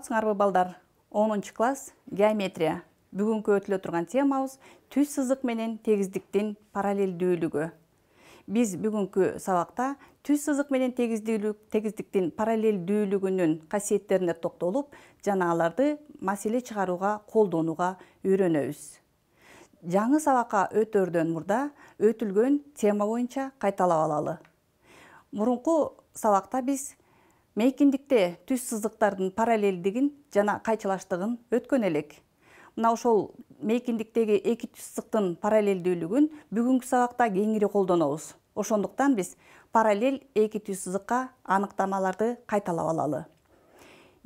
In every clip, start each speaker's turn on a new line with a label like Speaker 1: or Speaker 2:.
Speaker 1: саламатсыңарбы балдар 10 класс геометрия бүгінгі өтүлө тұрған темабыз түз сызық менен тегиздиктин параллелдүүлүгү биз бүгүнкү сабакта түз сызык менен тегиздиктин параллелдүүлүгүнүн касиеттерине токтолуп жана аларды маселе чыгарууга колдонууга үйрөнөбүз жаңы сабакка өтөрдөн мурда өтүлгөн тема боюнча кайталап алалы мурунку сабакта биз мейкиндикте түз сызыктардын параллелдигин жана кайчылаштыгын өткөн элек мына ошол мейкиндиктеги эки түз сызыктын параллелдүүлүгүн бүгүнкү сабакта кеңири колдонобуз ошондуктан биз параллель эки түз сызыкка аныктамаларды кайталап алалы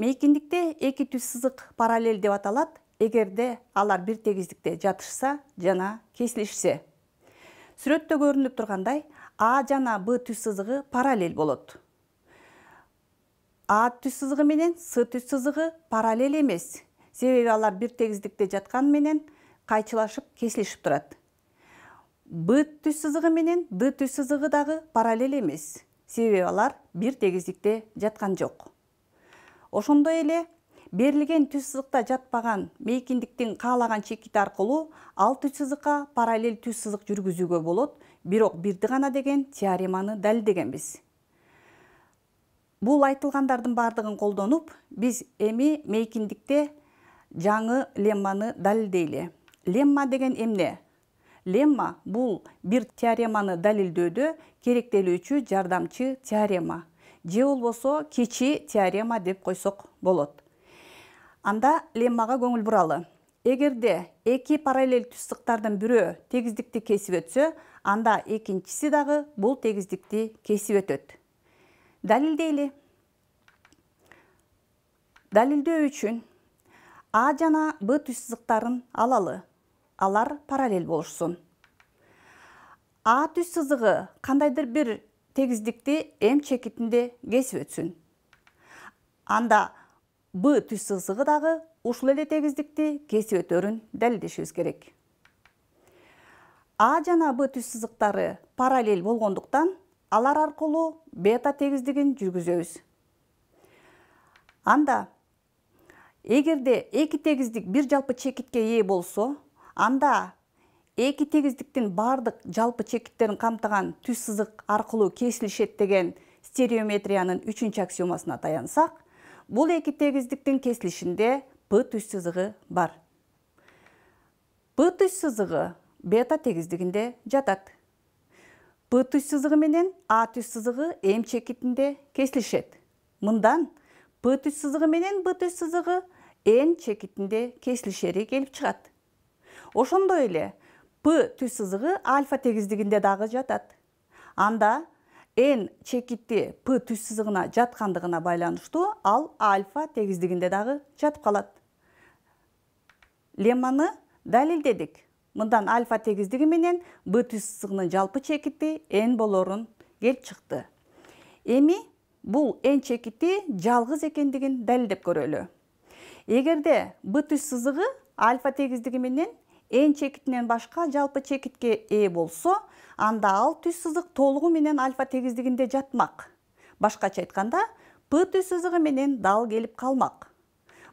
Speaker 1: мейкиндикте эки түз сызык параллель деп аталат эгерде алар бир тегиздикте жатышса жана кесилишсе сүрөттө көрүнүп тургандай а жана б түз сызыгы параллель болот а түс сызығы менен с түс сызығы параллель емес себеби алар бир тегиздикте жаткан менен кайчылашып кесилишип турат б түс сызыгы менен д түс сызыгы дагы параллель эмес себеби алар бир тегиздикте жаткан жок ошондой эле берилген түз сызыкта жатпаган мейкиндиктин каалаган чекити аркылуу ал түс сызыкка параллель түз сызык жүргүзүүгө болот бирок бирди гана деген теореманы далилдегенбиз бул айтылғандардың бардығын қолдонып, биз эми мейкиндикте жаңы лемманы далилдейли лемма деген эмне лемма бул бир теореманы далилдөөдө керектелүүчү жардамчы теорема же болбосо кичи теорема деп койсок болот анда леммага көңүл буралы эгерде эки параллель түстіқтардың бирөө тегиздикти кесип өтсө анда экинчиси дагы бул тегиздикти кесип өтөт Dalildeyli. Далилдөө үшін А жана Б түсізықтарын алалы. Алар параллель болушсун. А түс сызыгы кандайдыр бир тегиздикти М чекитинде кесип өтсүн. Анда Б түз сызыгы дагы ушул эле тегиздикти кесип өтөрүн керек. А жана Б түз сызыктары параллель болгондуктан алар аркылуу бета тегіздігін жүргүзөбүз анда эгерде екі тегіздік бір жалпы чекетке е болсо анда екі тегиздиктин бардық жалпы чекеттерін қамтыған түз арқылу аркылуу кесилишет деген стереометриянын аксиомасына таянсақ бұл екі тегиздиктин кесилишинде п түз бар б түз сызыгы бета тегіздігінде жатат п түз сызығы менен а түз сызығы м чекитинде кесилишет мындан п түз сызығы менен б түз сызығы н чекитинде кесилишери келип чыгат ошондой эле п түз сызығы альфа тегиздигинде дагы жатат анда Н чекити п түз сызығына жаткандыгына байланыштуу ал альфа тегиздигинде дагы жатып калат Леманы далилдедик мындан альфа тегиздиги менен б түйсүгүнүн жалпы чекити n болорун келип чыкты эми бул n чекити жалгыз экендигин далилдеп көрөлү эгерде б түз сызыгы альфа тегиздиги менен n чекитинен башка жалпы чекитке ээ болсо анда ал түз сызык толугу менен альфа тегиздигинде жатмак башкача айтканда п түз сызыгы менен дал келип калмак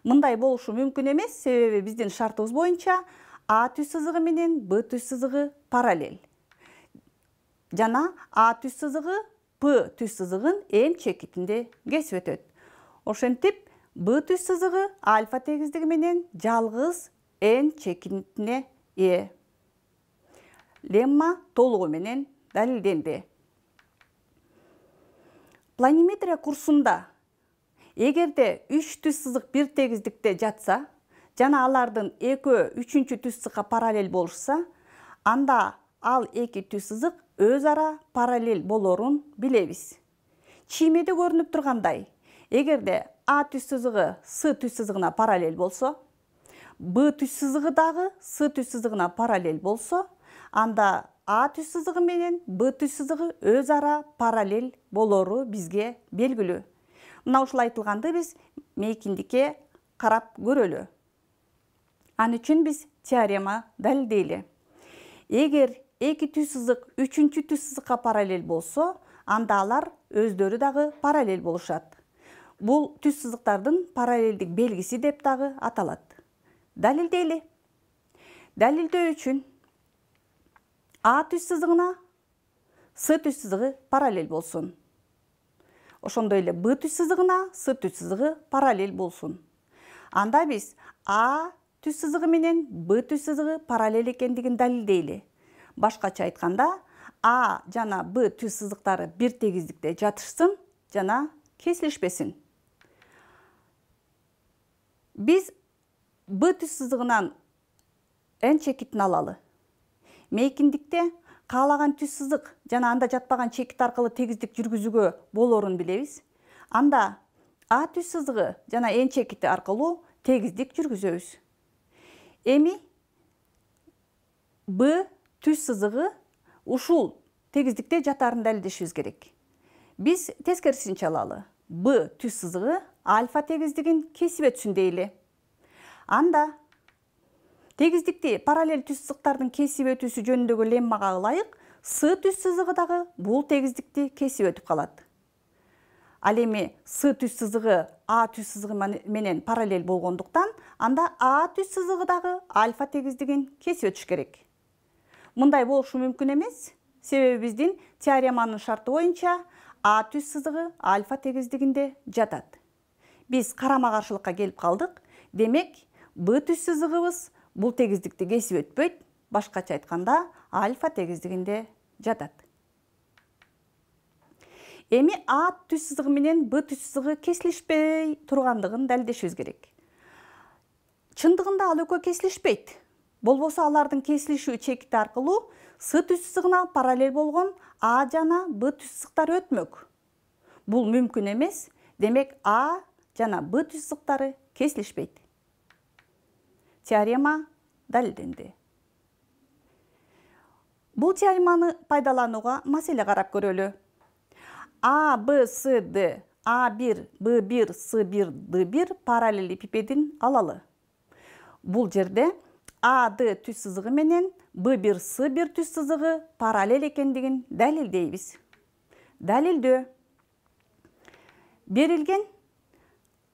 Speaker 1: мындай болушу мүмкүн эмес себеби биздин шартыбыз боюнча а түз сызығы менен б түз сызығы параллель жана а түз сызығы п түз сызығын н чекитинде кесип өтөт ошентип б түз сызығы альфа тегиздиги менен жалгыз н чекитине ээ лемма толугу менен далилденди планиметрия курсунда эгерде үч түз сызык бир тегиздикте жатса жана алардын экөө үчүнчү түз сызыкка параллель болушса анда ал эки түз сызык өз ара параллель болорун билебиз чиймеде көрүнүп тургандай эгерде а түз сызыгы с түз сызыгына параллель болсо б түз сызыгы дагы с түз сызыгына параллель болсо анда а түз сызыгы менен б түз сызыгы өз ара параллель болору бизге белгилүү мына ушул айтылганды биз мейкиндикке карап көрөлү Аны үчүн біз теорема далилдейли. Эгер эки түз сызык үчүнчү түз сызыкка параллель болсо, анда алар өздөрү дагы параллель болушат. Бул түз сызыктардын параллелдик деп дагы аталат. Далилдейли. Далилдөө үшін А түз С түз сызыгы болсын. болсун. Ошондой эле Б түз С түз сызыгы параллель Анда біз А түз сызығы менен б түз сызығы параллель экендигин далилдейли башкача айтканда а жана б түз сызыктары бир тегиздикте жатышсын жана кесилишпесин Біз б түз сызыгынан н чекитин алалы мейкиндикте қалаған түз сызык жана анда жатпаған чекит арқылы тегиздик жүргүзүүгө болорун билебиз анда а түз сызыгы жана н чекити аркылуу тегиздик жүргүзөбүз эми б түз сызыгы ушул тегиздикте жатаарын далилдешибиз керек биз тескерисинче алалы б түз сызыгы альфа тегиздигин кесип өтсүн дейли анда тегиздикти параллель түз сызыктардын кесип өтүүсү жөнүндөгү леммага ылайык с түз сызыгы дагы бул тегиздикти кесип өтүп калат ал эми с түз сызыгы а түз сызыгы менен параллель болгондуктан анда а түз сызыгы дагы альфа тегиздигин кесип өтүш керек мындай болушу мүмкүн эмес себеби биздин теореманын шарты боюнча а түз сызыгы альфа тегиздигинде жатат биз карама каршылыкка келип калдык демек б түз сызыгыбыз бул тегиздикти кесип өтпөйт башкача айтканда альфа тегиздигинде жатат эми а түз сызыгы менен б түз сызыгы кесилишпей тургандыгын далилдешибиз керек чындыгында ал экөө кесилишпейт болбосо алардын кесилишүү чекити аркылуу с түз сызыгына параллель болгон а жана б түз өтмөк Бұл мүмкүн эмес демек а жана б түз сызыктары кесилишпейт теорема далилденди бул теореманы пайдаланууга маселе карап көрөлү А, Б, С, Д, А1, Б1, С1, Д1 параллелепипедін алалы. Бұл жерде АД түс сызығы менен Б1, С1 түс сызығы параллель екендігін дәлелдейбіз. дө. берілген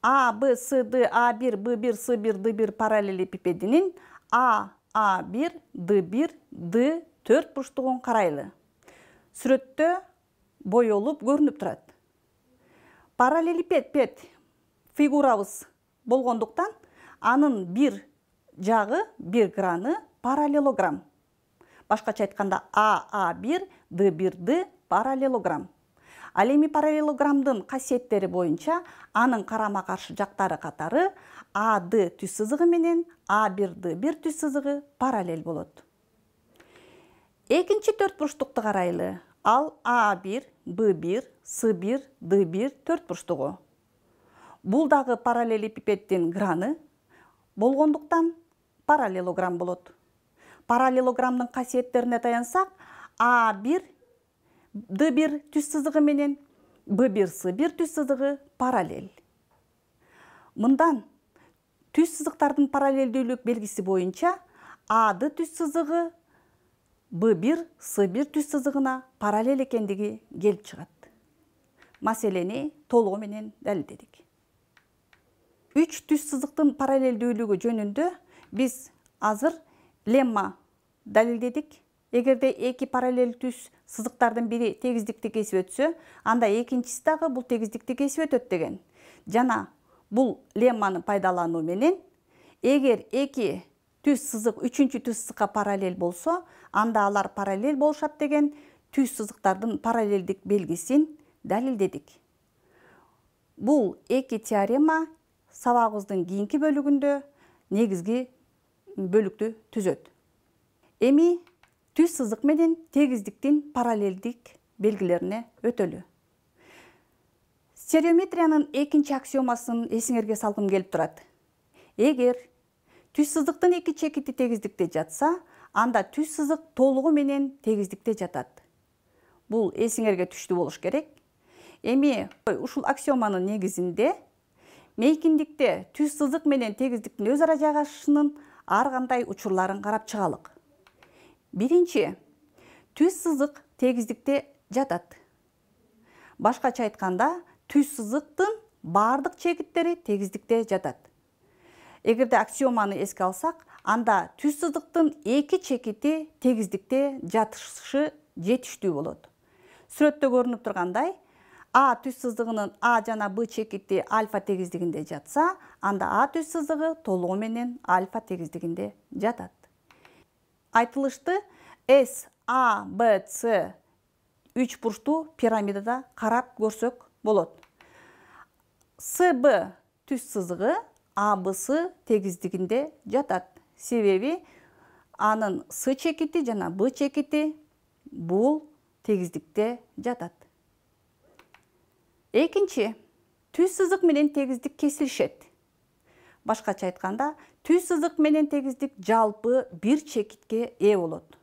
Speaker 1: А, Б, С, Д, А1, Б1, С1, Д1 параллелепипедінің А, А1, Д1, Д4 бұштығын қарайлы. Сүрөттө боелуп көрүнүп турат параллелипепед фигурабыз болгондуктан анын бир жагы бир граны параллелограмм башкача айтканда а а бир д бир д параллелограмм ал эми параллелограммдын касиеттери боюнча анын карама каршы жактары катары а д түз сызыгы менен а бир д бир түз сызыгы параллель болот экинчи төрт бурчтукту карайлы ал А1, Б1, С1, Д1 төрт бұрыштығы. Бұл дағы параллелепипедтин граны болғандықтан параллелограмм болады. Параллелограммның қасиеттеріне таянсақ, А1, Д1 түз менен Б1, С1 түз сызығы параллель. Мұндан түз сызықтардың параллелділік белгісі бойынша ады түз B1, C1 түз сызығына параллель екендігі келіп шығады. Маселені толығы менен дәлелдедік. 3 түз сызықтың параллелдүүлүгү жөнінді біз азыр лемма дәлелдедік. Егерде екі параллель түз сызықтардың бірі тегіздікті кесіп өтсі, анда екіншісі дағы бұл тегіздікті кесіп өт деген. Жана бұл лемманы пайдалану менен кесі өтсі, түз сызык үчүнчү түз сызыкка параллель болсо анда алар параллель болушат деген түз сызыктардын параллелдик белгисин далилдедик бул эки теорема сабагыбыздын кийинки бөлүгүндө негизги бөлүктү түзөт эми түз сызык менен тегиздиктин параллелдик белгилерине өтөлү стереометриянын экинчи аксиомасын эсиңерге салгым келип турат эгер сыздықтың екі чекеті тегіздікте жатса анда түз сызық толығы менен тегіздікте жатат бұл эсиңерге түшті болуш керек эми ушул аксиоманын негизинде мейкиндикте түс сызық менен тегиздиктин өз ара жайгашышынын ар кандай учурларын карап чыгалык биринчи түс сызық тегиздикте жатат башкача айтканда түз сызыктын баардык чекиттери тегиздикте жатат эгерде аксиоманы эске алсак анда түз сызыктын эки чекити тегиздикте жатышы жетиштүү болот сүрөттө көрүнүп тургандай а түз сызыгынын а жана б чекити альфа тегиздигинде жатса анда а түз сызыгы толугу менен альфа тегиздигинде жатат айтылышты с а б с үч бурчтуу пирамидада карап көрсөк болот с б түз сызыгы абысы тегіздігінде жатат Себебі, анын с чекити жана б чекити бул тегіздікте жатат экинчи түз сызык менен тегіздік кесилишет башкача айтканда түз сызык менен тегіздік жалпы бир чекитке ээ болот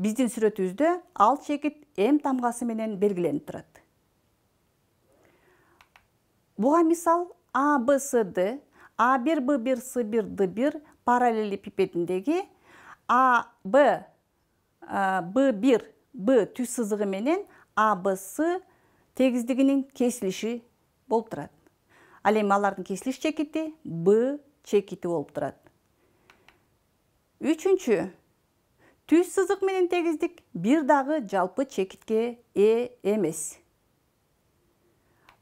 Speaker 1: биздин сүрөтүбүздө ал чекит м тамғасы менен белгиленип турат буга мисал абсд а 1 б 1 с 1 д 1 параллелепипедіндегі а б б 1 б түс менен а б с тегіздігінің кесіліші болып тұрады ал эми алардын б чекеті болып тұрады. Үтшінші, түз сызық менен тегіздік, бир дағы жалпы чекетке Е, Емес.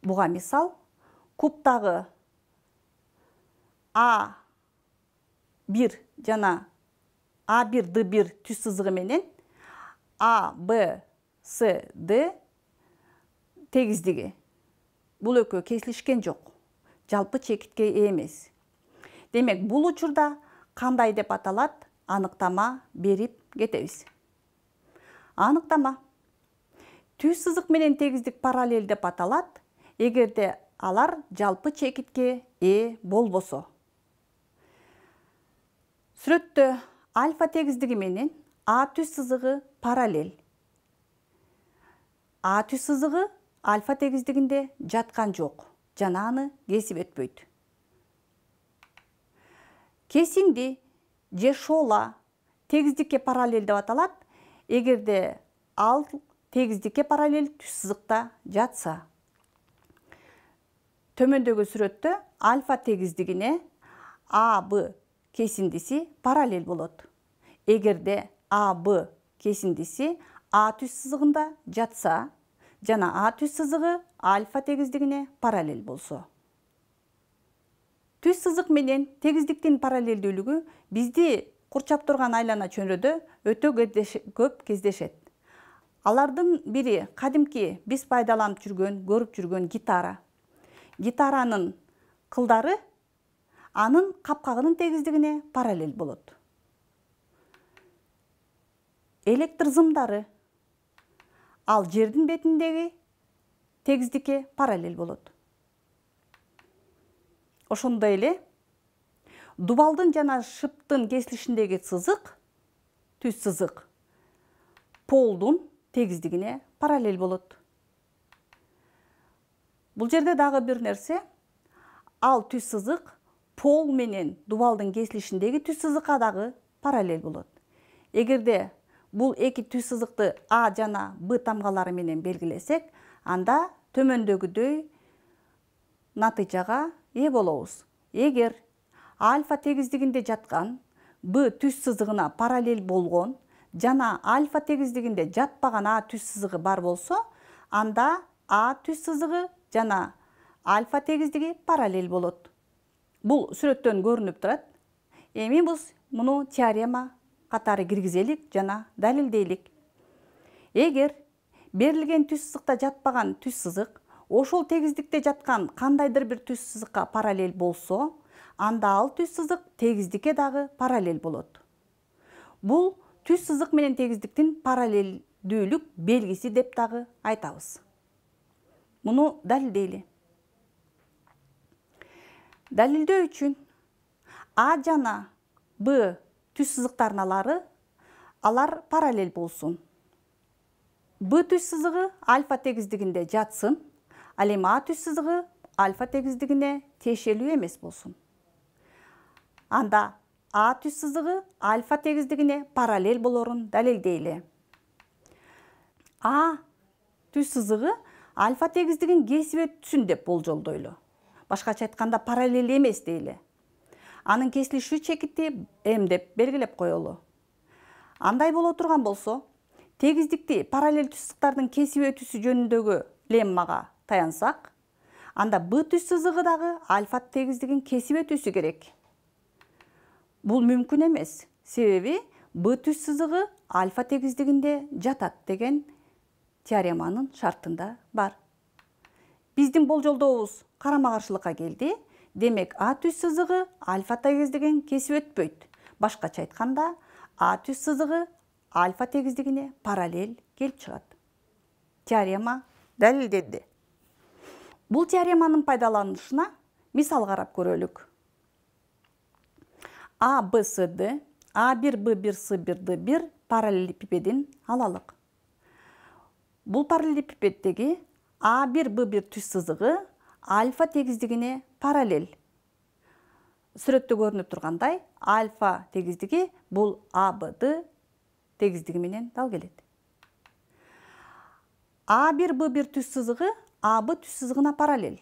Speaker 1: Бұға месал, кубтагы а 1 жана а 1 д 1 түз сызыгы менен а б с д тегиздиги бул экөө кесилишкен жок жалпы чекитке ээ эмес демек бул учурда кандай деп аталат аныктама берип кетебиз аныктама түз сызык менен тегиздик параллель деп аталат эгерде алар жалпы чекитке ээ болбосо сүрөттө альфа тегиздиги менен а түз сызыгы параллель а түз сызыгы альфа тегиздигинде жаткан жок жана аны кесип өтпөйт кесинди же шола тегиздикке параллель деп аталат эгерде ал тегиздикке параллель түз сызыкта жатса төмөндөгү сүрөттө альфа тегиздигине аб кесіндісі параллель болады егерде а б кесіндісі а түс сызығында жатса жана а түс сызығы альфа тегіздігіне параллель болса түс сызық менен тегіздіктің параллелдүүлүгү бизди құрчап тұрған айлана чөйрөдө өте көп кездешет Алардың бірі кадимки біз пайдаланып жүргөн көріп жүрген гитара Гитараның қылдары – анын капкагынын тегіздігіне параллель болот электр зымдары ал жердин бетиндеги тегиздикке параллель болот ошондой эле дубалдын жана шыптын кесилишиндеги сызык түз сызык полдун тегиздигине параллель болот бул жерде дагы бир нерсе ал түз сызык пол менен кесилишиндеги түз түс дагы параллель болады егерде бұл екі түз сызықты а жана б тамгалары менен белгилесек анда төмөндөгүдөй натыйжага ээ болобуз эгер альфа тегиздигинде жаткан б түз сызыгына параллель болгон жана альфа тегиздигинде жатпаган а түз сызыгы бар болсо анда а түз сызыгы жана альфа тегиздиги параллель болот бұл сүреттен көрініп тұрады, эми біз мұны теорема қатары кіргізелік, жана далилдейлик Егер берілген түз сызықта жатпаған түз сызық ошол тегіздікте жаткан кандайдыр бір түз сызыкка параллель болсо анда ал түз сызық тегиздикке дағы параллель болот Бұл түз сызык менен тегиздиктин параллелдүүлүк белгиси деп дағы айтабыз Мұны далилдейли далилдөө үчүн а жана б түз сызыктарын алар параллель болсун б түз сызыгы альфа тегиздигинде жатсын ал эми а түз сызыгы альфа тегиздигине тиешелүү эмес болсун анда а түз сызыгы альфа тегиздигине параллель болорун далилдейли а түз сызыгы альфа тегиздигин кесип өтсүн деп болжолдойлу башкача айтканда параллель эмес дейли анын кесилишүү чекити м деп белгилеп коелу андай боло турган болсо тегиздикти параллель сызыктардын кесип өтүүсү жөнүндөгү леммага таянсак анда б түз сызыгы дагы альфа тегиздигин кесип өтүүсү керек бул мүмкүн эмес себеби б түз сызыгы альфа тегиздигинде жатат деген теореманын шартында бар биздин болжолдообуз карама каршылыкка келді, демек а түс сызыгы альфа тегиздигин кесип өтпөйт Башқа айтканда а түс сызыгы альфа тегиздигине параллель келіп шығады. теорема далилденди Бұл теореманың пайдаланышына мисал карап көрөлүк а б с д а бир б бир с бир д бир алалық. алалык бул А1, Б1 түс сызығы альфа тегіздігіне параллель. Сүретті көрініп тұрғандай, альфа тегіздігі бұл АБД тегіздігіменен дал келеді. А1, Б1 түс сызығы АБ түс сызығына параллель.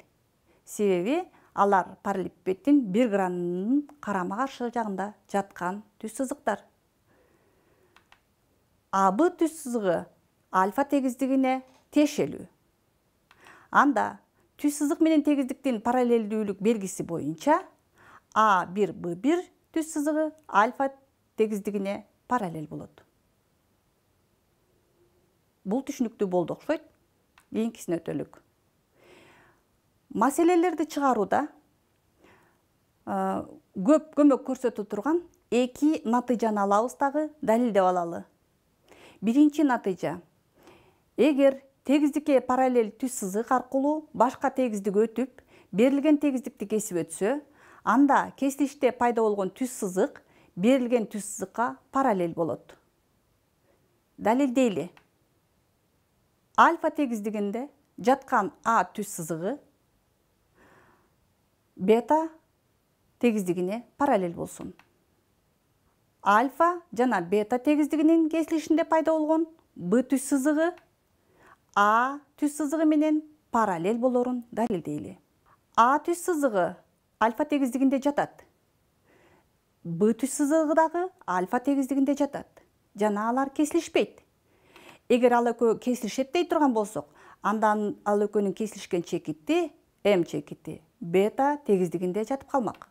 Speaker 1: Себебі алар параллелеппеттен бір ғранының қарамаға қарсы жағында жатқан түс сызықтар. АБ түс сызығы альфа тегіздігіне тешелу анда түз сызық менен тегиздиктин параллелдүүлүк белгісі боюнча а 1 б 1 түз сызыгы альфа тегиздигине параллель болот бул түшүнүктүү болду окшойт кийинкисине өтөлүк маселелерди чыгарууда э, көп көмөк көрсөтө турган эки натыйжаны алабыз дагы далилдеп алалы биринчи натыйжа эгер Тегіздікке параллель түз сызық арқылу, башқа тегіздік өтіп, берілген тегіздікті кесіп өтсі, анда кесилиште пайда болгон түз сызык берилген түз сызыкка параллель болот далилдейли альфа тегіздігінде жатқан а түз сызығы бета тегіздігіне параллел болсын. альфа жана бета тегіздігінің кесилишинде пайда болгон б түз сызығы, а түз сызыгы менен параллель болорун далилдейли а түз сызыгы альфа тегиздигинде жатат б түз сызыгы дагы альфа тегиздигинде жатат жана алар кесилишпейт эгер ал экөө кесилишет дей турган болсок анда ал экөөнүн кесилишкен чекити м чекити бета тегиздигинде жатып калмак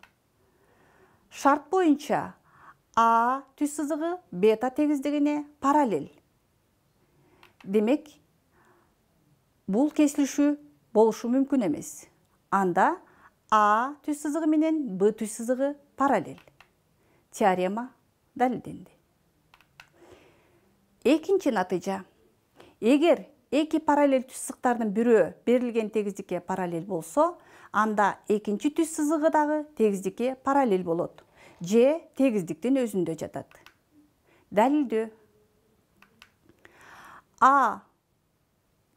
Speaker 1: шарт боюнча а түз сызыгы бета тегиздигине параллель демек бұл кесіліші болушу мүмкін емес. анда а түз менен б түз сызыгы параллель теорема далилденди экинчи натыйжа эгер эки параллель түз сызыктардын бирөө берилген тегиздикке параллель болсо анда экинчи түз сызыгы дагы тегиздикке параллель болот же тегиздиктин өзүндө жатат далилдөө а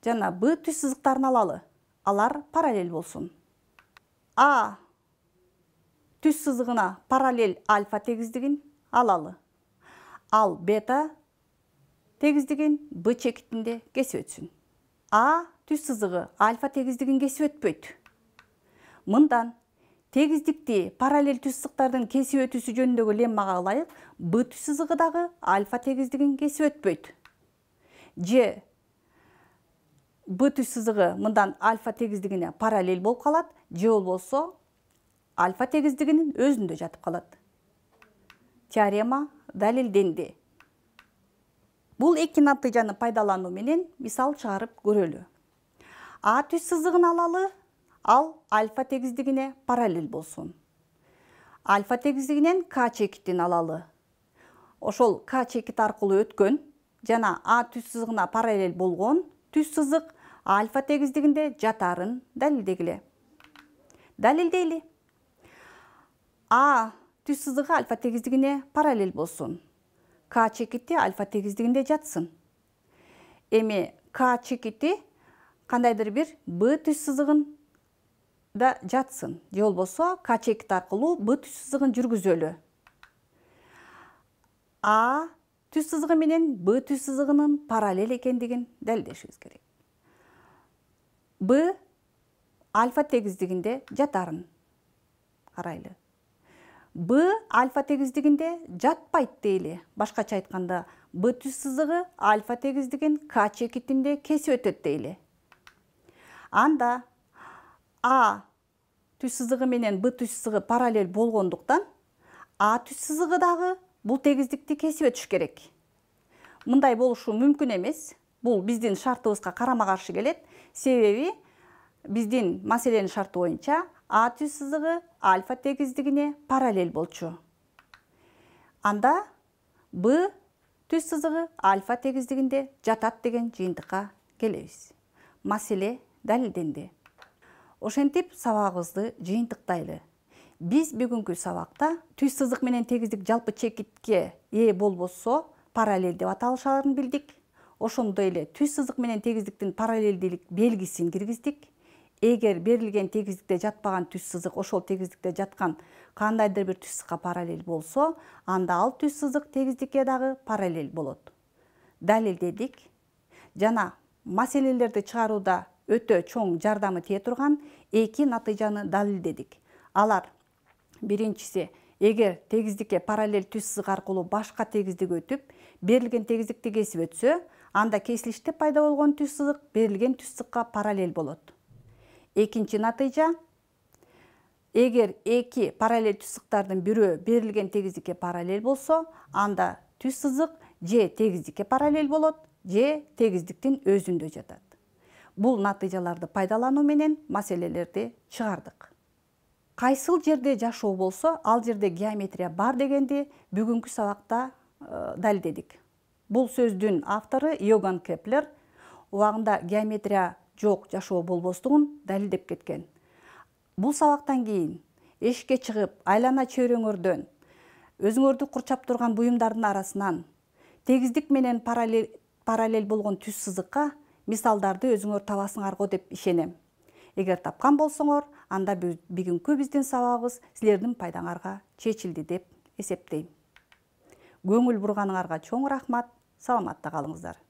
Speaker 1: жана б түз сызыктарын алалы алар параллель болсун а түз сызығына параллель альфа тегиздигин алалы ал бета тегиздигин б чекитинде кесип өтсін а түз сызығы альфа тегіздігін кесип өтпөйт мындан тегиздикти параллель түз сызыктардын кесип өтүүсү жөнүндөгү леммага ылайык б түз сызыгы дагы альфа тегиздигин кесип өтпөйт же бытүй сызыгы мындан альфа тегіздігіне параллель болуп қалады же болбосо альфа тегіздігінің өзінде жатып қалады теорема далилденди бул эки натыйжаны пайдалануу менен мисал чыгарып көрөлү а түз сызыгын алалы ал альфа тегиздигине параллель болсун альфа тегиздигинен к чекитин алалы ошол к чекит аркылуу өткөн жана а түз сызыгына параллель болгон түз сызық альфа тегіздігінде жатарын дәлелдегіле дәлелдейлі а түз сызығы альфа тегіздігіне параллель болсын к чекити альфа тегіздігінде жатсын эми к чекити кандайдыр бир б түз сызыгын да жатсын же болбосо к чекит аркылуу б түз сызыгын жүргүзөлү а түз сызығы менен б түз сызығынын параллель экендигин далилдешибиз керек б альфа тегиздигинде жатарын карайлы б альфа тегиздигинде жатпайт дейли башкача айтканда б түз сызыгы альфа тегиздигин к чекитинде кесип өтөт дейли анда а түз сызыгы менен б түз сызыгы параллель болгондуктан а түз сызыгы дагы бұл тегіздікті кесіп өтіш керек мындай болушу мүмкін емес бұл биздин шартыбызга қарама қаршы келет Себебі біздің маселенин шарты боюнча а түз сызыгы альфа тегіздігіне параллель болчу анда б түз сызыгы альфа тегіздігінде жатат деген жиынтыққа келебиз маселе далилденди ошентип сабагыбызды жыйынтыктайлы биз бүгүнкү сабакта түй сызык менен тегиздик жалпы чекитке ээ болбосо параллель деп аталышаарын билдик ошондой эле түз сызык менен тегиздиктин параллелдилик белгисин киргиздик эгер берилген тегиздикте жатпаган түз сызык ошол тегиздикте жаткан кандайдыр бир түз параллель болсо анда ал түз сызык тегиздикке дагы параллель болот далилдедик жана маселелерди чыгарууда өтө чоң жардамы тие турган эки натыйжаны далилдедик алар биринчиси егер тегиздикке параллель түз сызык аркылуу башка тегиздик өтүп берилген тегиздикти кесип өтсө анда кесилиште пайда болгон түз сызык берилген түз сызыкка параллель болот экинчи натыйжа эгер эки параллель түз сызыктардын бирөө берилген тегиздикке параллель болсо анда түз сызык же тегиздикке параллель болот же тегиздиктин өзүндө жатат Бұл натыйжаларды пайдалану менен маселелерди чыгардык кайсыл жерде жашоо болсо ал жерде геометрия бар дегенди бүгүнкү сабакта э, далилдедик бул сөздүн автору йоган кеплер убагында геометрия жок жашоо болбостугун далилдеп кеткен бул сабактан кийин эшикке чыгып айлана чөйрөңөрдөн өзүңөрдү курчап турган буюмдардын арасынан тегиздик менен параллель болгон түз сызыкка мисалдарды өзүңөр табасыңарго деп ишенем эгер тапкан болсоңор анда бүгүнкү биздин сабагыбыз сілердің пайдаңарга чечилди деп эсептейм көңүл бурганыңарга чоң рахмат саламатта калыңыздар